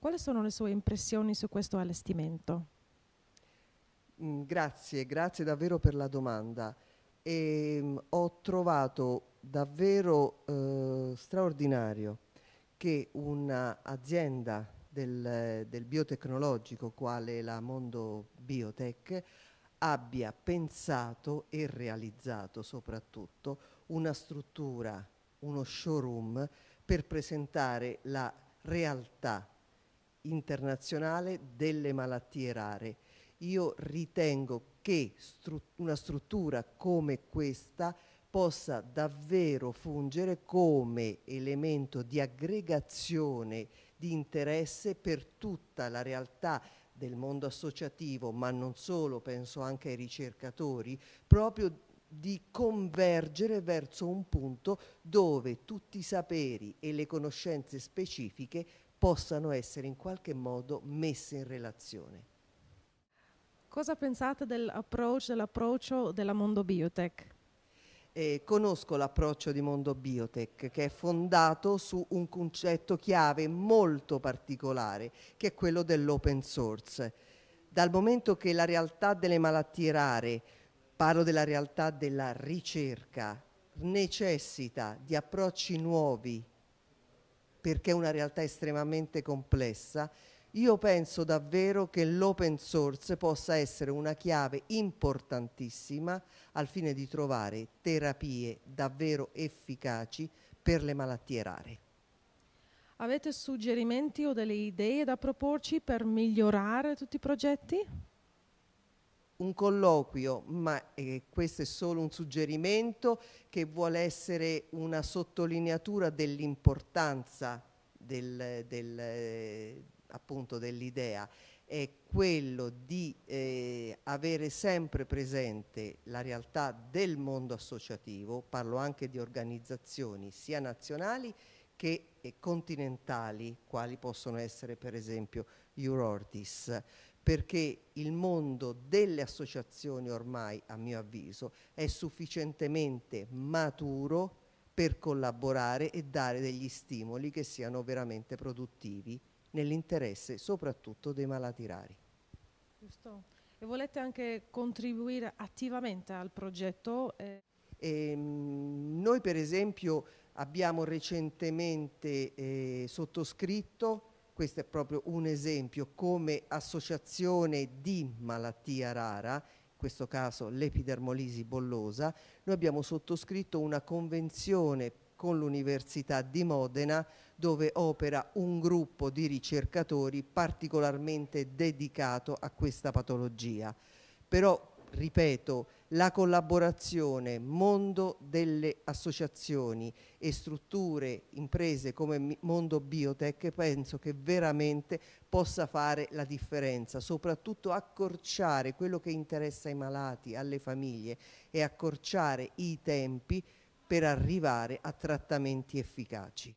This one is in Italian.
Quali sono le sue impressioni su questo allestimento? Mm, grazie, grazie davvero per la domanda. E, ehm, mh, ho trovato davvero eh, straordinario che un'azienda del, del, biotecnologico quale la Mondo Biotech abbia pensato e realizzato soprattutto una struttura, uno showroom per presentare la realtà internazionale delle malattie rare. Io ritengo che stru una struttura come questa possa davvero fungere come elemento di aggregazione di interesse per tutta la realtà del mondo associativo, ma non solo, penso anche ai ricercatori, proprio di convergere verso un punto dove tutti i saperi e le conoscenze specifiche possano essere in qualche modo messe in relazione. Cosa pensate dell'approach, dell'approccio della Mondo Biotech? Eh, conosco l'approccio di Mondo Biotech che è fondato su un concetto chiave molto particolare che è quello dell'open source. Dal momento che la realtà delle malattie rare, parlo della realtà della ricerca, necessita di approcci nuovi, perché è una realtà estremamente complessa, io penso davvero che l'open source possa essere una chiave importantissima al fine di trovare terapie davvero efficaci per le malattie rare. Avete suggerimenti o delle idee da proporci per migliorare tutti i progetti? un colloquio, ma eh, questo è solo un suggerimento che vuole essere una sottolineatura dell'importanza del, del, eh, appunto dell'idea, è quello di eh, avere sempre presente la realtà del mondo associativo, parlo anche di organizzazioni sia nazionali che eh, continentali, quali possono essere per esempio Eurordis perché il mondo delle associazioni ormai, a mio avviso, è sufficientemente maturo per collaborare e dare degli stimoli che siano veramente produttivi nell'interesse soprattutto dei malati rari. Giusto. E volete anche contribuire attivamente al progetto? Eh. E, noi per esempio abbiamo recentemente eh, sottoscritto questo è proprio un esempio, come associazione di malattia rara, in questo caso l'epidermolisi bollosa, noi abbiamo sottoscritto una convenzione con l'Università di Modena dove opera un gruppo di ricercatori particolarmente dedicato a questa patologia. Però, ripeto, la collaborazione mondo delle associazioni e strutture, imprese come Mondo Biotech penso che veramente possa fare la differenza, soprattutto accorciare quello che interessa ai malati, alle famiglie e accorciare i tempi per arrivare a trattamenti efficaci.